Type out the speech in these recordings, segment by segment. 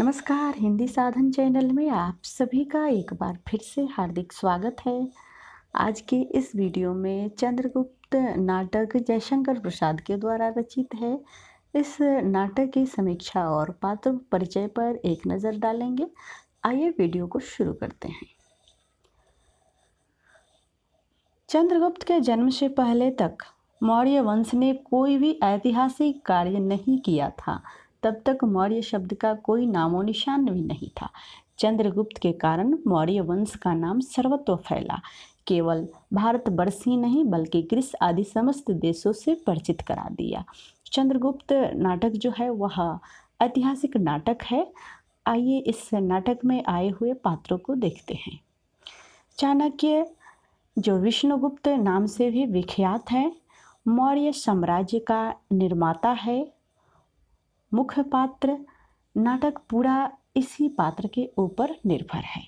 नमस्कार हिंदी साधन चैनल में आप सभी का एक बार फिर से हार्दिक स्वागत है आज के इस वीडियो में चंद्रगुप्त नाटक जयशंकर प्रसाद के द्वारा रचित है इस नाटक की समीक्षा और पात्र परिचय पर एक नज़र डालेंगे आइए वीडियो को शुरू करते हैं चंद्रगुप्त के जन्म से पहले तक मौर्य वंश ने कोई भी ऐतिहासिक कार्य नहीं किया था तब तक मौर्य शब्द का कोई नामो निशान भी नहीं था चंद्रगुप्त के कारण मौर्य वंश का नाम सर्वत्र फैला केवल भारतवर्ष ही नहीं बल्कि ग्रीस आदि समस्त देशों से परिचित करा दिया चंद्रगुप्त नाटक जो है वह ऐतिहासिक नाटक है आइए इस नाटक में आए हुए पात्रों को देखते हैं चाणक्य जो विष्णुगुप्त नाम से भी विख्यात हैं मौर्य साम्राज्य का निर्माता है मुख्य पात्र नाटक पूरा इसी पात्र के ऊपर निर्भर है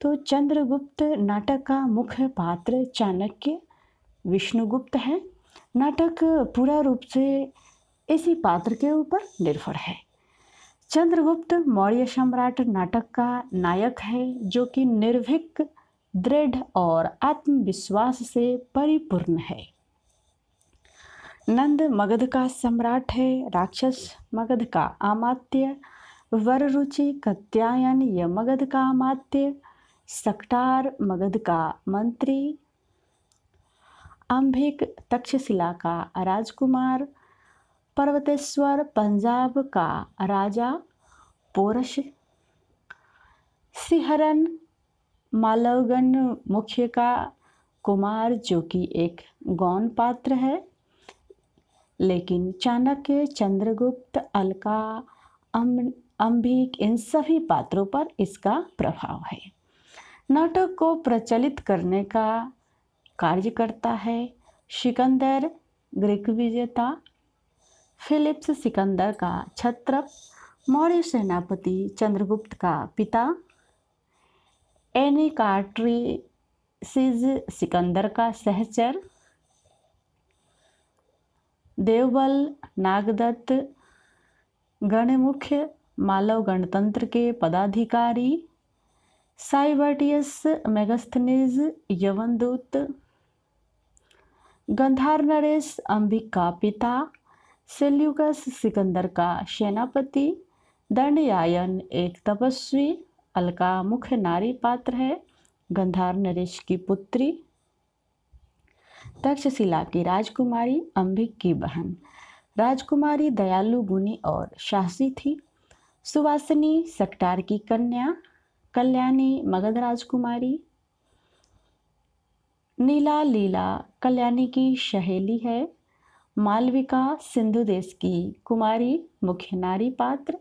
तो चंद्रगुप्त नाटक का मुख्य पात्र चाणक्य विष्णुगुप्त है नाटक पूरा रूप से इसी पात्र के ऊपर निर्भर है चंद्रगुप्त मौर्य सम्राट नाटक का नायक है जो कि निर्भीक दृढ़ और आत्मविश्वास से परिपूर्ण है नंद मगध का सम्राट है राक्षस मगध का आमात्य रुचि कत्यायन य मगध का आमात्य सकटार मगध का मंत्री अंभिक तक्षशिला का राजकुमार पर्वतेश्वर पंजाब का राजा पोरश सिहरन मालवगन मुख्य का कुमार जो कि एक गौन पात्र है लेकिन चाणक्य चंद्रगुप्त अलका अम अम्बिक इन सभी पात्रों पर इसका प्रभाव है नाटक को प्रचलित करने का कार्य करता है सिकंदर ग्रीक विजेता फिलिप्स सिकंदर का छत्र मौर्य सेनापति चंद्रगुप्त का पिता एनिकार्ट्री सिज सिकंदर का सहचर देवबल नागदत्त गणमुख्य मालव गणतंत्र के पदाधिकारी साइबर्टियस मेगस्थनीज यवनदूत गंधार नरेश अंबिक का पिता सेल्यूकस सिकंदर का सेनापति दंडयायन एक तपस्वी अलका मुख्य नारी पात्र है गंधार नरेश की पुत्री तक्षशिला की राजकुमारी अंबिक की बहन राजकुमारी दयालु गुणी और साहसी थी सुवासिनी सकटार की कन्या कल्याणी मगध राजकुमारी नीला लीला कल्याणी की सहेली है मालविका सिंधु देश की कुमारी मुख्य नारी पात्र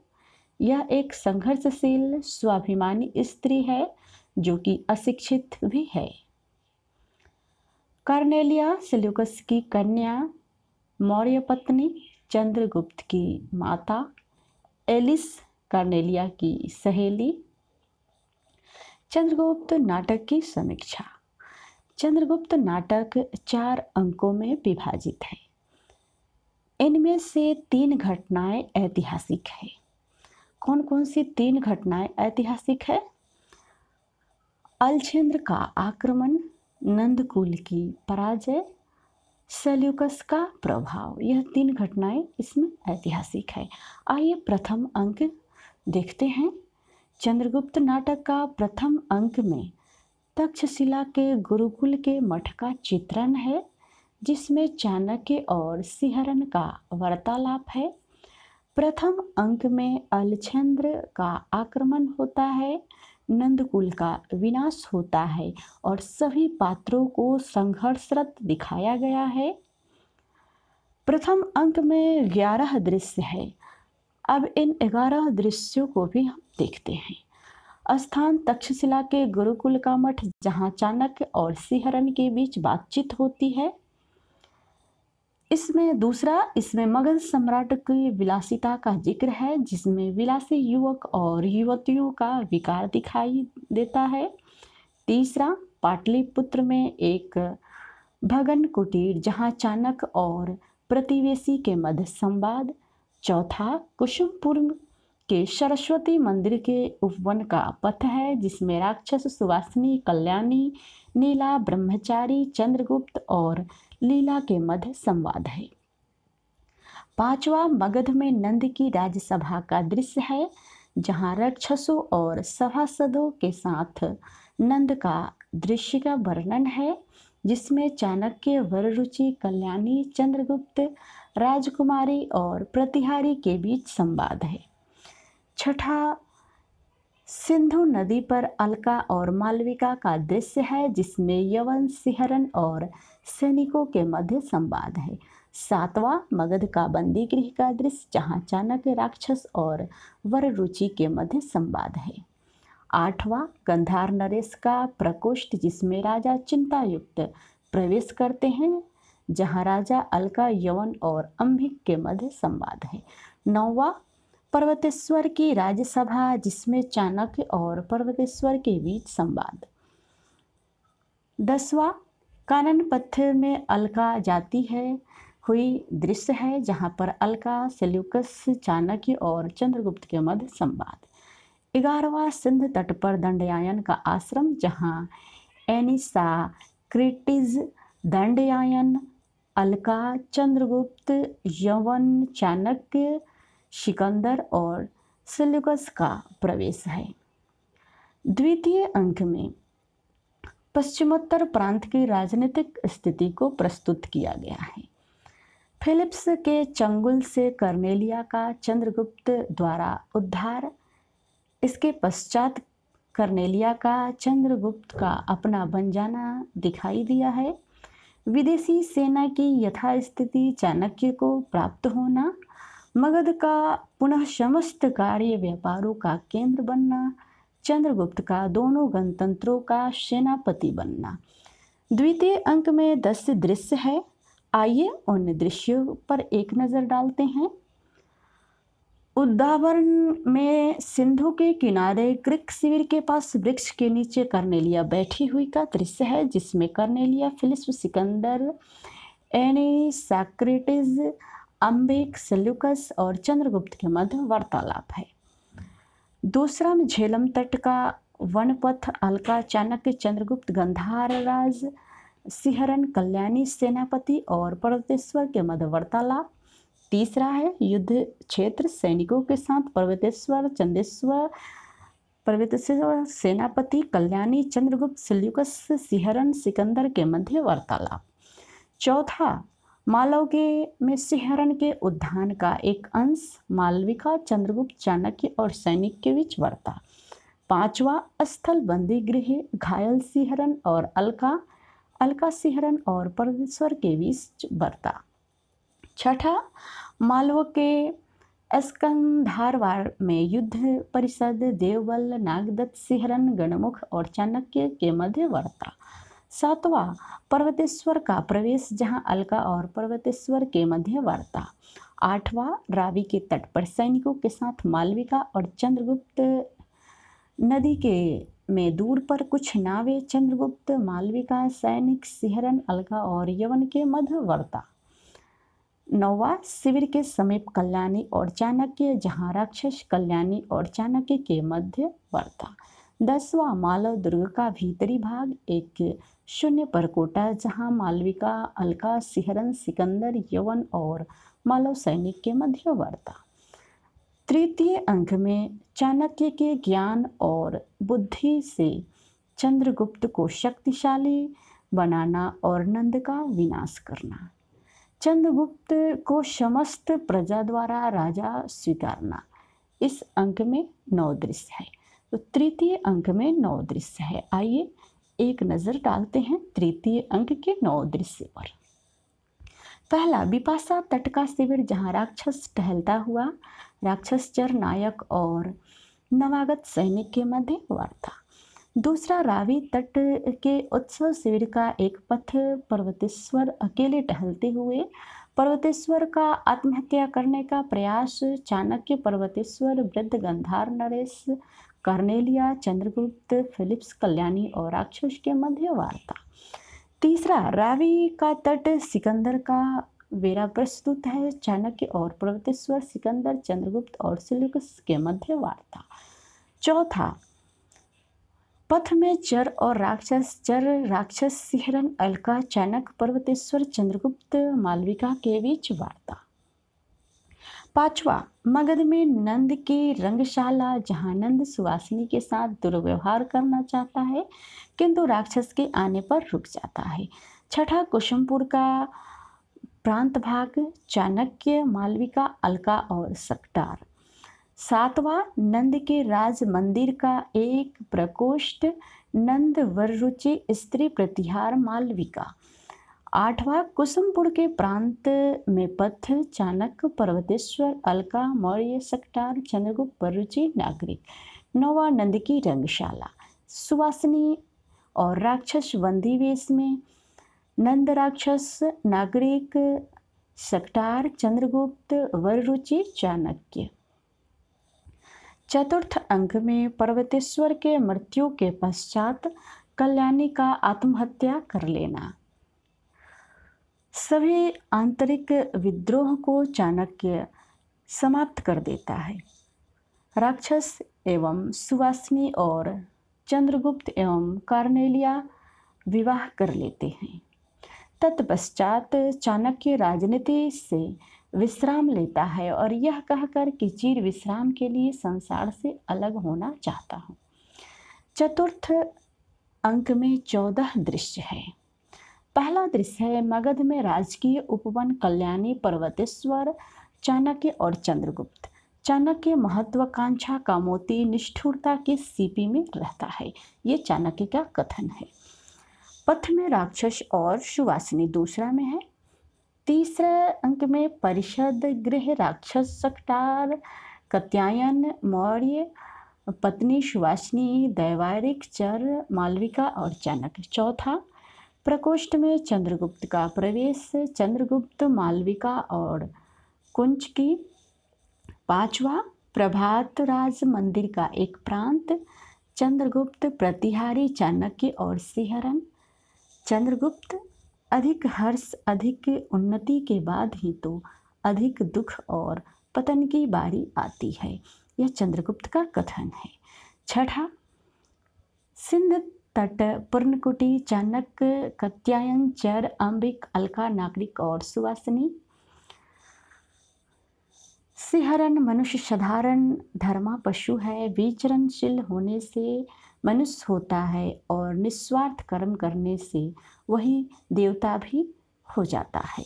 यह एक संघर्षशील स्वाभिमानी स्त्री है जो कि अशिक्षित भी है कार्नेलिया सिल्युकस की कन्या मौर्य पत्नी चंद्रगुप्त की माता एलिस कार्नेलिया की सहेली चंद्रगुप्त नाटक की समीक्षा चंद्रगुप्त नाटक चार अंकों में विभाजित है इनमें से तीन घटनाएं ऐतिहासिक है कौन कौन सी तीन घटनाएं ऐतिहासिक है अल्छेंद्र का आक्रमण नंदकुल की पराजय सेल्यूकस का प्रभाव यह तीन घटनाएं इसमें ऐतिहासिक है आइए प्रथम अंक देखते हैं चंद्रगुप्त नाटक का प्रथम अंक में तक्षशिला के गुरुकुल के मठ का चित्रण है जिसमें चाणक्य और सिहरन का वार्तालाप है प्रथम अंक में अलछंद्र का आक्रमण होता है नंदकुल का विनाश होता है और सभी पात्रों को संघर्षरत दिखाया गया है प्रथम अंक में ग्यारह दृश्य है अब इन ग्यारह दृश्यों को भी हम देखते हैं स्थान तक्षशिला के गुरुकुल का मठ जहाँ चाणक्य और सिहरन के बीच बातचीत होती है इसमें दूसरा इसमें मगध सम्राट की विलासिता का जिक्र है जिसमें विलासी युवक और युवतियों का विकार दिखाई देता है तीसरा पाटलिपुत्र में एक भगन कुटीर जहाँ चाणक और प्रतिवेशी के मध्य संवाद चौथा कुसुमपुर के सरस्वती मंदिर के उपवन का पथ है जिसमें राक्षस सुवासिनी कल्याणी नीला ब्रह्मचारी चंद्रगुप्त और लीला के मध्य संवाद है पांचवा मगध में नंद की राज्यसभा का दृश्य है जहां राक्षसों और सभासदों के साथ नंद का दृश्य का वर्णन है जिसमें चाणक्य वररुचि कल्याणी चंद्रगुप्त राजकुमारी और प्रतिहारी के बीच संवाद है छठा सिंधु नदी पर अलका और मालविका का दृश्य है जिसमें यवन सिहरन और सैनिकों के मध्य संवाद है सातवां मगध का बंदी गृह का दृश्य जहाँ चाणक्य राक्षस और रुचि के मध्य संवाद है आठवां गंधार नरेश का प्रकोष्ठ जिसमें राजा चिंतायुक्त प्रवेश करते हैं जहाँ राजा अलका यवन और अम्भिक के मध्य संवाद है नौवा पर्वतेश्वर की राज्यसभा जिसमें चाणक्य और पर्वतेश्वर के बीच संवाद दसवा कानन पत्थर में अलका जाती है हुई दृश्य है जहाँ पर अलका सेल्यूकस चाणक्य और चंद्रगुप्त के मध्य संवाद ग्यारहवा सिंध तट पर दंडयायन का आश्रम जहाँ एनिसा क्रिटिज दंडयायन अलका चंद्रगुप्त यवन चाणक्य सिकंदर और सिलुकस का प्रवेश है द्वितीय अंक में पश्चिमोत्तर प्रांत की राजनीतिक स्थिति को प्रस्तुत किया गया है फिलिप्स के चंगुल से कर्नेलिया का चंद्रगुप्त द्वारा उद्धार इसके पश्चात कर्नेलिया का चंद्रगुप्त का अपना बन जाना दिखाई दिया है विदेशी सेना की यथास्थिति चाणक्य को प्राप्त होना मगध का पुनः समस्त कार्य व्यापारों का केंद्र बनना चंद्रगुप्त का दोनों गणतंत्रों का सेनापति बनना द्वितीय अंक में दस दृश्य है आइए उन दृश्यों पर एक नज़र डालते हैं उद्दावरण में सिंधु के किनारे क्रिक शिविर के पास वृक्ष के नीचे कर्नेलिया बैठी हुई का दृश्य है जिसमें Cornelia Philip Sikandar Annie Socrates Ambhik Seleucus और चंद्रगुप्त के मध्य वार्तालाप है दूसरा में झेलम तट का वनपथ अलका चाणक्य चंद्रगुप्त गंधार राज सिहरन कल्याणी सेनापति और पर्वतेश्वर के मध्य वार्तालाप तीसरा है युद्ध क्षेत्र सैनिकों के साथ पर्वतेश्वर चंदेश्वर पर्वतेश्वर सेनापति कल्याणी चंद्रगुप्त सिल्यूकस सिहरन सिकंदर के मध्य वार्तालाप चौथा के में सिहरन के उद्यान का एक अंश मालविका चंद्रगुप्त चाणक्य और सैनिक के बीच वर्ता पांचवा स्थल बंदी गृह घायल सिहरन और अलका अलका सिहरन और परमेश्वर के बीच वर्ता छठा मालव के स्कंधारवार में युद्ध परिषद देवबल नागदत्त सिहरन गणमुख और चाणक्य के मध्य वर्ता सातवां पर्वतेश्वर का प्रवेश जहां अलका और पर्वतेश्वर के मध्य वार्ता आठवां रावी के तट पर सैनिकों के साथ मालविका और चंद्रगुप्त नदी के में दूर पर कुछ नावें चंद्रगुप्त मालविका सैनिक सिहरन अलका और यवन के मध्य वार्ता नौवा शिविर के समीप कल्याणी और चाणक्य जहाँ राक्षस कल्याणी और चाणक्य के मध्य वार्ता दसवां मालव दुर्ग का भीतरी भाग एक शून्य पर कोटा जहाँ मालविका अलका सिहरन सिकंदर यवन और मालव सैनिक के मध्य वार्ता तृतीय अंक में चाणक्य के ज्ञान और बुद्धि से चंद्रगुप्त को शक्तिशाली बनाना और नंद का विनाश करना चंद्रगुप्त को समस्त प्रजा द्वारा राजा स्वीकारना इस अंक में नौ दृश्य है तो तृतीय अंक में नौ दृश्य है आइए एक नज़र डालते हैं तृतीय अंक के नौ दृश्य पर पहला बिपाशा तट का शिविर जहाँ राक्षस टहलता हुआ राक्षस चर नायक और नवागत सैनिक के मध्य वार्ता दूसरा रावी तट के उत्सव शिविर का एक पथ पर्वतेश्वर अकेले टहलते हुए पर्वतेश्वर का आत्महत्या करने का प्रयास चाणक्य पर्वतेश्वर वृद्ध गंधार नरेश कर्नेलिया चंद्रगुप्त फिलिप्स कल्याणी और राक्षस के मध्य वार्ता तीसरा रावी का तट सिकंदर का वेरा प्रस्तुत है चाणक्य और पर्वतेश्वर सिकंदर चंद्रगुप्त और सिलुकस के मध्य वार्ता चौथा पथ में चर और राक्षस चर राक्षस सिहरन अलका चैनक पर्वतेश्वर चंद्रगुप्त मालविका के बीच वार्ता पांचवा मगध में नंद की रंगशाला जहाँ नंद सुवासिनी के साथ दुर्व्यवहार करना चाहता है किंतु राक्षस के आने पर रुक जाता है छठा कुशमपुर का प्रांत भाग चाणक्य मालविका अलका और सकटार सातवां नंद के राज मंदिर का एक प्रकोष्ठ नंद वरुचि स्त्री प्रतिहार मालविका आठवां कुसुमपुर के प्रांत में पथ चाणक्य पर्वतेश्वर अलका मौर्य सकटार चंद्रगुप्त वरुचि नागरिक नौवा नंद की रंगशाला सुवासिनी और राक्षस बंदी वेश में नंद राक्षस नागरिक सकटार चंद्रगुप्त वररुचि चाणक्य चतुर्थ अंक में पर्वतेश्वर के मृत्यु के पश्चात कल्याणी का आत्महत्या कर लेना सभी आंतरिक विद्रोह को चाणक्य समाप्त कर देता है राक्षस एवं सुवासिनी और चंद्रगुप्त एवं कार्नेलिया विवाह कर लेते हैं तत्पश्चात चाणक्य राजनीति से विश्राम लेता है और यह कहकर कि चीर विश्राम के लिए संसार से अलग होना चाहता हूँ चतुर्थ अंक में चौदह दृश्य है पहला दृश्य है मगध में राजकीय उपवन कल्याणी पर्वतेश्वर चाणक्य और चंद्रगुप्त चाणक्य महत्वाकांक्षा कामोती निष्ठुरता की सीपी में रहता है ये चाणक्य का कथन है पथ में राक्षस और सुवासिनी दूसरा में है तीसरे अंक में परिषद गृह राक्षस सकटार कत्यायन मौर्य पत्नी सुवासिनी दैवारिक चर मालविका और चाणक्य चौथा प्रकोष्ठ में चंद्रगुप्त का प्रवेश चंद्रगुप्त मालविका और कुंज की पांचवा प्रभात राज मंदिर का एक प्रांत चंद्रगुप्त प्रतिहारी चाणक्य और सिहरन चंद्रगुप्त अधिक हर्ष अधिक उन्नति के बाद ही तो अधिक दुख और पतन की बारी आती है यह चंद्रगुप्त का कथन है छठा सिंध तट पूर्णकुटी चाणक कत्यायन चर अंबिक अलका नागरिक और सुवासिनी सिहरन मनुष्य साधारण धर्मा पशु है विचरणशील होने से मनुष्य होता है और निस्वार्थ कर्म करने से वही देवता भी हो जाता है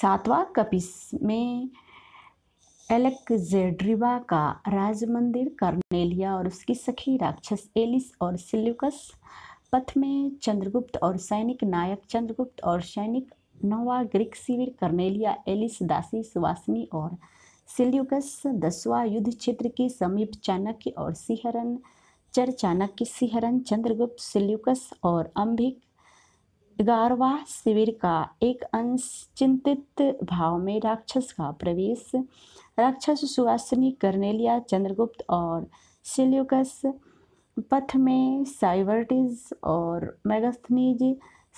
सातवां कपिस में एलेक्जेड्रिवा का राज मंदिर कर्नेलिया और उसकी सखी राक्षस एलिस और सिल्युकस पथ में चंद्रगुप्त और सैनिक नायक चंद्रगुप्त और सैनिक नौवा ग्रीक शिविर कर्नेलिया एलिस दासी सुवासिनी और सिल्युकस दसवा युद्ध क्षेत्र के समीप चाणक्य और सिहरन चर चाणक्य सिहरन चंद्रगुप्त सिल्युकस और अम्भिक ग्यारवा शिविर का एक अंश चिंतित भाव में राक्षस का प्रवेश राक्षस सुवासिनी कर्नेलिया चंद्रगुप्त और सिल्युकस पथ में साइवर्टिज और मेगस्थनीज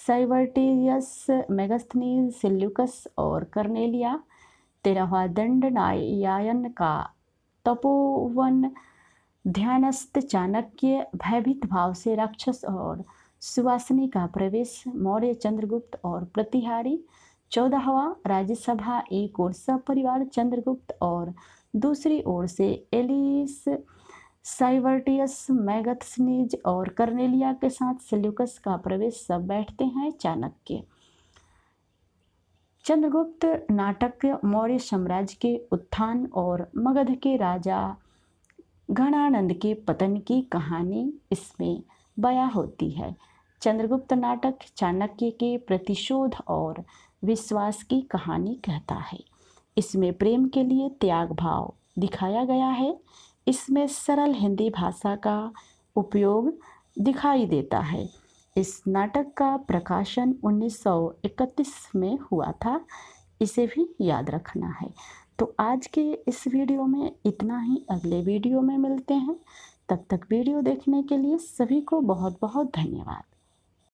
साइवर्टिजस मेगस्थनीज सिल्युकस और कर्नेलिया तेरहवा दंड नायन का तपोवन ध्यानस्थ चाणक्य भयभीत भाव से राक्षस और सुवासिनी का प्रवेश मौर्य चंद्रगुप्त और प्रतिहारी चौदहवा राज्यसभा एक ओर सपरिवार चंद्रगुप्त और दूसरी ओर से एलिस साइवर्टियस मैगथनीज और कर्नेलिया के साथ सेल्यूकस का प्रवेश सब बैठते हैं चाणक्य चंद्रगुप्त नाटक मौर्य साम्राज्य के उत्थान और मगध के राजा घनानंद के पतन की कहानी इसमें बया होती है चंद्रगुप्त नाटक चाणक्य के प्रतिशोध और विश्वास की कहानी कहता है इसमें प्रेम के लिए त्याग भाव दिखाया गया है इसमें सरल हिंदी भाषा का उपयोग दिखाई देता है इस नाटक का प्रकाशन 1931 में हुआ था इसे भी याद रखना है तो आज के इस वीडियो में इतना ही अगले वीडियो में मिलते हैं तब तक वीडियो देखने के लिए सभी को बहुत बहुत धन्यवाद